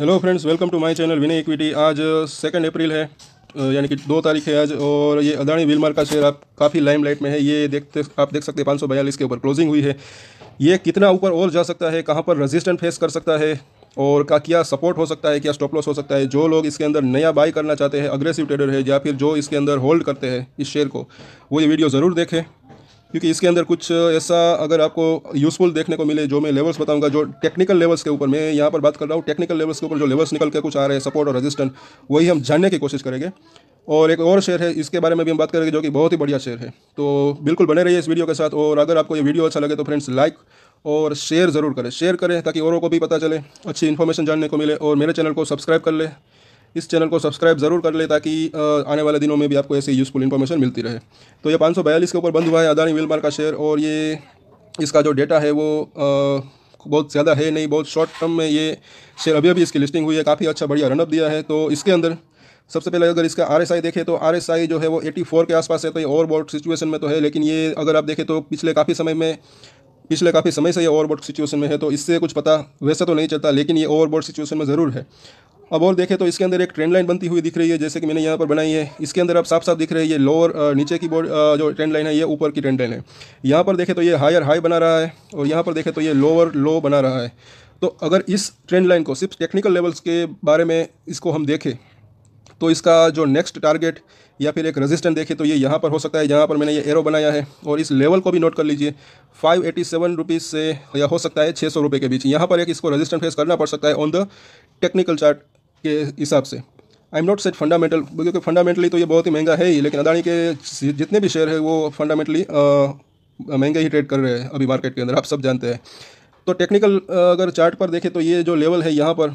hello friends welcome to my channel Vinay equity आज second uh, April है uh, यानी कि दो तारीख है आज और ये अदानी विलमार का शेयर आप काफ़ी लाइमलाइट में है ये देखते आप देख सकते हैं पाँच के ऊपर क्लोजिंग हुई है ये कितना ऊपर और जा सकता है कहाँ पर रजिस्टेंट फेस कर सकता है और का क्या सपोर्ट हो सकता है क्या स्टॉप लॉस हो सकता है जो लोग इसके अंदर नया बाय करना चाहते हैं अग्रेसिव ट्रेडर है या फिर जो इसके अंदर होल्ड करते हैं इस शेयर को वो ये वीडियो ज़रूर देखें क्योंकि इसके अंदर कुछ ऐसा अगर आपको यूज़फुल देखने को मिले जो मैं लेवल्स बताऊंगा जो टेक्निकल लेवल्स के ऊपर मैं यहाँ पर बात कर रहा हूँ टेक्निकल लेवल्स के ऊपर जो लेवल्स निकल के कुछ आ रहे हैं सपोर्ट और रजिस्टेंट वही हम जानने की कोशिश करेंगे और एक और शेयर है इसके बारे में भी हम बात करेंगे जो कि बहुत ही बढ़िया शेयर है तो बिल्कुल बने रहिए इस वीडियो के साथ और अगर आपको ये वीडियो अच्छा लगे तो फ्रेंड्स लाइक और शेयर ज़रूर करें शेयर करें ताकि औरों को भी पता चले अच्छी इन्फॉर्मेशन जानने को मिले और मेरे चैनल को सब्सक्राइब कर लें इस चैनल को सब्सक्राइब ज़रूर कर ले ताकि आने वाले दिनों में भी आपको ऐसी यूज़फुल इन्फॉर्मेशन मिलती रहे तो ये पाँच के ऊपर बंद हुआ है अदानी विलमार का शेयर और ये इसका जो डेटा है वो बहुत ज़्यादा है नहीं बहुत शॉर्ट टर्म में ये शेयर अभी अभी इसकी लिस्टिंग हुई है काफ़ी अच्छा बढ़िया रनअप दिया है तो इसके अंदर सबसे पहले अगर इसका आर एस आई देखें तो आर एस आई जो है वो एटी फोर के आसपास है तो ये ओवरबॉट सिचुएशन में तो है लेकिन ये अगर आप देखें तो पिछले काफ़ी समय में पिछले काफ़ी समय से ये ओवरबॉट सिचुएशन में है तो इससे कुछ पता वैसे तो नहीं चलता लेकिन ये ओवरबॉट सिचुएशन में ज़रूर है अब और देखें तो इसके अंदर एक ट्रेंड लाइन बनती हुई दिख रही है जैसे कि मैंने यहाँ पर बनाई है इसके अंदर आप साफ साफ दिख रही है ये लोअर नीचे की बोर्ड जो ट्रेंड लाइन है ये ऊपर की ट्रेंड लाइन है यहाँ पर देखें तो ये हायर हाई बना रहा है और यहाँ पर देखें तो ये लोअर लो बना रहा है तो अगर इस ट्रेंड लाइन को सिर्फ टेक्निकल लेवल्स के बारे में इसको हम देखें तो इसका जो नेक्स्ट टारगेट या फिर एक रेजिस्टेंट देखें तो ये यहाँ पर हो सकता है जहाँ पर मैंने ये एरो बनाया है और इस लेवल को भी नोट कर लीजिए फाइव एटी सेवन रुपीज़ से या हो सकता है छः सौ रुपये के बीच यहाँ पर एक इसको रेजिस्टेंट फेस करना पड़ सकता है ऑन द टेक्निकल चार्ट के हिसाब से I am not set fundamental क्योंकि फंडामेंटली तो ये बहुत ही महंगा है ही लेकिन अदानी के जितने भी शेयर है वो फंडामेंटली महंगे ही ट्रेड कर रहे हैं अभी मार्केट के अंदर आप सब जानते हैं तो टेक्निकल अगर चार्ट पर देखें तो ये जो लेवल है यहाँ पर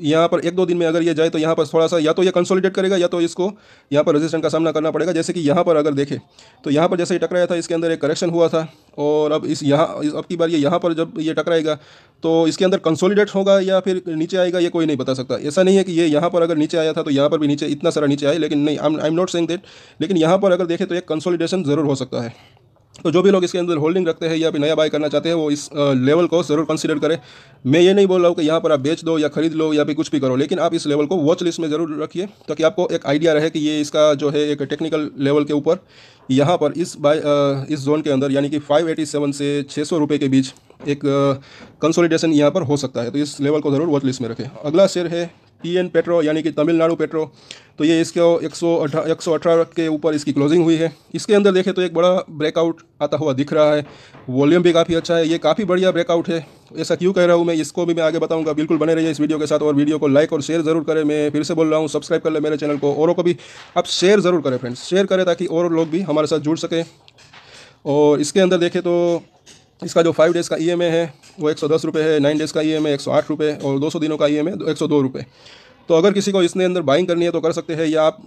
यहाँ पर एक दो दिन में अगर ये जाए तो यहाँ पर थोड़ा सा या तो ये कंसोलिडेट करेगा या तो इसको यहाँ पर रेजिस्टेंट का सामना करना पड़ेगा जैसे कि यहाँ पर अगर देखें तो यहाँ पर जैसे ये टकराया था इसके अंदर एक करेक्शन हुआ था और अब इस यहाँ अब की बार ये यहाँ पर जब ये टकराएगा तो इसके अंदर कंसोलिडेट होगा या फिर नीचे आएगा ये कोई नहीं बता सकता ऐसा नहीं है कि ये यहाँ पर अगर नीचे आया था तो यहाँ पर भी नीचे इतना सारा नीचे आए लेकिन नहीं I am not saying that लेकिन यहाँ पर अगर देखें तो एक कंसोलिडेशन ज़रूर हो सकता है तो जो भी लोग इसके अंदर होल्डिंग रखते हैं या फिर नया बाय करना चाहते हैं वो इस लेवल को ज़रूर कंसीडर करें मैं ये नहीं बोल रहा हूँ कि यहाँ पर आप बेच दो या खरीद लो या फिर कुछ भी करो लेकिन आप इस लेवल को वॉच लिस्ट में ज़रूर रखिए ताकि आपको एक आइडिया रहे कि ये इसका जो है एक टेक्निकल लेवल के ऊपर यहाँ पर इस बाय इस जोन के अंदर यानी कि सेवन से छः सौ के बीच एक कंसोलिडेशन यहाँ पर हो सकता है तो इस लेवल को ज़रूर वॉच लिस्ट में रखें अगला शेयर है टी एन पेट्रो यानी कि तमिलनाडु पेट्रो तो ये इसको एक सौ एक सौ अठारह के ऊपर इसकी क्लोजिंग हुई है इसके अंदर देखें तो एक बड़ा ब्रेकआउट आता हुआ दिख रहा है वॉल्यूम भी काफ़ी अच्छा है ये काफ़ी बढ़िया ब्रेकआउट है ऐसा क्यों कह रहा हूँ मैं इसको भी मैं आगे बताऊँगा बिल्कुल बने रहिए इस वीडियो के साथ और वीडियो को लाइक और शेयर ज़रूर करें मैं फिर से बोल रहा हूँ सब्सक्राइब कर लें मेरे चैनल को औरों को भी आप शेयर ज़रूर करें फ्रेंड्स शेयर करें ताकि और लोग भी हमारे साथ जुड़ सकें और इसके अंदर देखें तो इसका जो फाइव डेज़ का ई e है वो एक सौ दस रुपये है नाइन डेज़ का ई एम है एक सौ आठ रुपये और दो सौ दिनों का ई एम ए एक सौ दो रुपये तो अगर किसी को इसने अंदर बाइंग करनी है तो कर सकते हैं या आप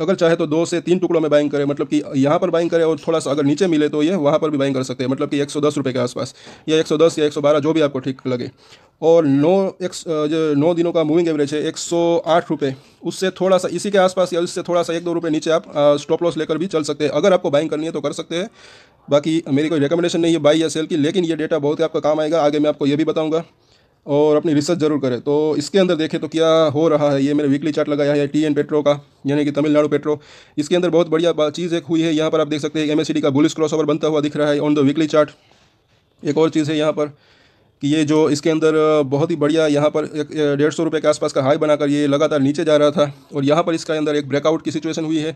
अगर चाहे तो दो से तीन टुकड़ों में बाइंग करें मतलब कि यहाँ पर बाइंग करें और थोड़ा सा अगर नीचे मिले तो ये वहाँ पर भी बाइंग कर सकते हैं मतलब कि एक सौ दस रुपये के आसपास या एक सौ दस या एक सौ बारह जो भी आपको ठीक लगे और नौ एक जो नौ दिनों का मूविंग एवरेज है एक सौ आठ रुपये उससे थोड़ा सा इसी के आसपास या उससे थोड़ा सा एक दो रुपये नीचे आप स्टॉप लॉस लेकर भी चल सकते हैं अगर आपको बाइंग करनी है तो कर सकते हैं बाकी मेरी कोई रिकमेंडेशन नहीं है बाई या सेल की लेकिन ये डेटा बहुत ही आपका काम आएगा आगे मैं आपको ये भी बताऊँगा और अपनी रिसर्च जरूर करें तो इसके अंदर देखें तो क्या हो रहा है ये मेरे वीकली चार्ट लगाया है टी एन पेट्रो का यानी कि तमिलनाडु पेट्रो इसके अंदर बहुत बढ़िया चीज़ एक हुई है यहाँ पर आप देख सकते हैं एम का बुलिस क्रॉसओवर बनता हुआ दिख रहा है ऑन द वीकली चार्ट एक और चीज़ है यहाँ पर कि ये जो इसके अंदर बहुत ही बढ़िया यहाँ पर डेढ़ सौ रुपये के आसपास का हाई बनाकर ये लगातार नीचे जा रहा था और यहाँ पर इसका अंदर एक ब्रेकआउट की सिचुएशन हुई है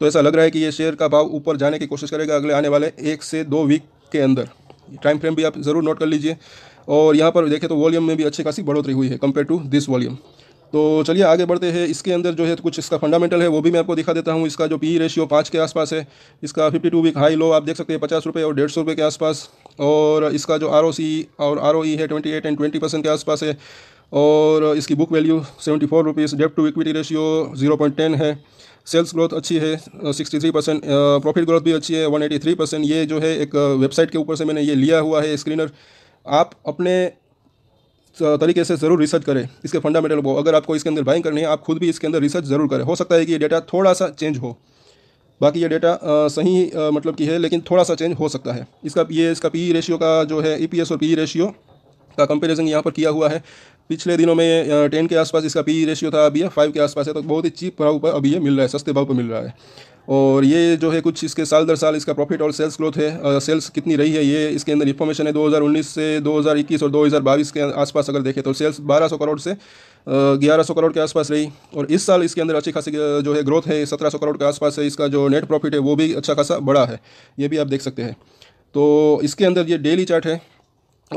तो ऐसा लग रहा है कि ये शेयर का भाव ऊपर जाने की कोशिश करेगा अगले आने वाले एक से दो वीक के अंदर टाइम फ्रेम भी आप ज़रूर नोट कर लीजिए और यहाँ पर देखें तो वॉल्यूम में भी अच्छी खासी बढ़ोतरी हुई है कंपेयर टू दिस वॉल्यूम तो चलिए आगे बढ़ते हैं इसके अंदर जो है कुछ इसका फंडामेंटल है वो भी मैं आपको दिखा देता हूँ इसका जो पी रेशियो e पाँच के आसपास है इसका fifty two week high low आप देख सकते हैं पचास रुपये और डेढ़ सौ रुपये के आसपास और इसका जो आर और आर e है twenty eight and twenty percent के आसपास है और इसकी book value seventy four rupees debt to equity ratio zero point ten है सेल्स ग्रोथ अच्छी है sixty three percent profit growth भी अच्छी है वन एटी थ्री परसेंट ये जो है एक वेबसाइट के ऊपर से मैंने ये लिया हुआ है स्क्रीनर आप अपने तरीके से ज़रूर रिसर्च करें इसके फंडामेंटल को अगर आपको इसके अंदर बाइंग करनी है आप खुद भी इसके अंदर रिसर्च ज़रूर करें हो सकता है कि ये डेटा थोड़ा सा चेंज हो बाकी ये डेटा सही मतलब की है लेकिन थोड़ा सा चेंज हो सकता है इसका ये इसका पी रेशियो e का जो है ई e और पी रेशियो e का कंपेरिज़न यहाँ पर किया हुआ है पिछले दिनों में टेन के आसपास इसका पी रेशियो था अभी फाइव के आसपास है तो बहुत ही चीप भाव पर अभी ये मिल रहा है सस्ते भाव पर मिल रहा है और ये जो है कुछ इसके साल दर साल इसका प्रॉफिट और सेल्स ग्रोथ है सेल्स कितनी रही है ये इसके अंदर इन्फॉर्मेशन है 2019 से 2021 और 2022 के आसपास अगर देखें तो सेल्स 1200 करोड़ से ग्यारह सौ करोड़ के आसपास रही और इस साल इसके अंदर अच्छी खासी जो है ग्रोथ है सत्रह सौ करोड़ के आसपास है इसका जो नेट प्रॉफिट है वो भी अच्छा खासा बड़ा है ये भी आप देख सकते हैं तो इसके अंदर ये डेली चार्ट है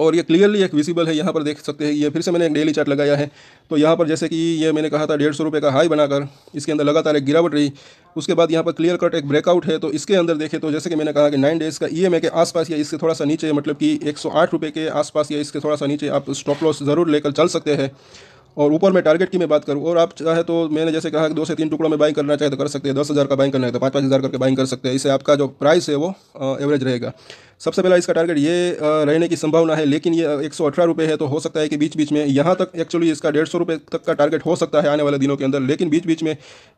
और ये क्लियरली एक विजिबल है यहाँ पर देख सकते हैं ये फिर से मैंने एक डेली चार्ट लगाया है तो यहाँ पर जैसे कि ये मैंने कहा था डेढ़ सौ रुपये का हाई बनाकर इसके अंदर लगातार एक गिरावट रही उसके बाद यहाँ पर क्लियर कट एक ब्रेकआउट है तो इसके अंदर देखें तो जैसे कि मैंने कहा कि नाइन डेज़ का ई e के आसपास या इसके थोड़ा सा नीचे मतलब कि एक सौ के आसपास या इसके थोड़ा सा नीचे आप स्टॉप लॉस ज़रूर लेकर चल सकते हैं और ऊपर में टारगेट की मैं बात करूँ और आप चाहे तो मैंने जैसे कहा कि दो से तीन टुकड़ों में बाइंग करना चाहे तो कर सकते हैं दस हज़ार का बाइंग करना है तो पाँच पाँच हज़ार करके बाइंग कर सकते हैं इससे आपका जो प्राइस है वो एवरेज रहेगा सबसे पहला इसका टारगेट ये रहने की संभावना है लेकिन ये एक सौ है तो हो सकता है कि बीच बीच में यहाँ तक एक्चुअली इसका डेढ़ सौ तक का टारगेट हो सकता है आने वाले दिनों के अंदर लेकिन बीच बीच में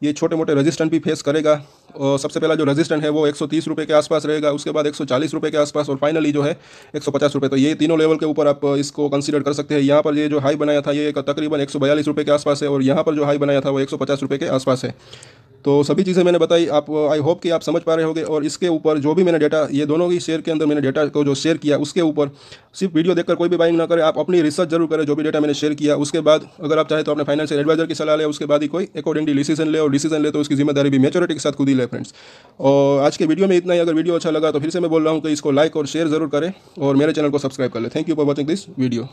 ये छोटे मोटे रजिस्टेंट भी फेस करेगा और सबसे पहला जो रजिस्टेंट है वो एक सौ के आसपास रहेगा उसके बाद एक सौ के आसपास और फाइनली जो है एक सौ तो ये तीनों लेवल के ऊपर आप इसको कंसिडर कर सकते हैं यहाँ पर ये जो हाई बनाया था ये तकरीबन एक के आसपास है और यहाँ पर जो हाई बनाया था वो एक के आसपास है तो सभी चीज़ें मैंने बताई आप आई होप कि आप समझ पा रहे होंगे और इसके ऊपर जो भी मैंने डेटा ये दोनों ही शेयर के अंदर मैंने डेटा को जो शेयर किया उसके ऊपर सिर्फ वीडियो देखकर कोई भी बाइंग ना करें आप अपनी रिसर्च जरूर करें जो भी डेटा मैंने शेयर किया उसके बाद अगर आप चाहे तो अपने फाइनेंशियल एडवाइजर की सलाह लें उसके बाद ही कोई अकॉर्डिंगली डिसीजन ले और डिसीजन ले तो उसकी जिम्मेदारी भी मेचोरिटी के साथ खुद ही ले फ्रेंड्स और आज के वीडियो में इतना ही अगर वीडियो अच्छा लगा तो फिर से मैं बोल रहा हूँ कि इसको लाइक और शेयर जरूर करें और मेरे चैनल को सब्सक्राइब कर ले thank you for watching this video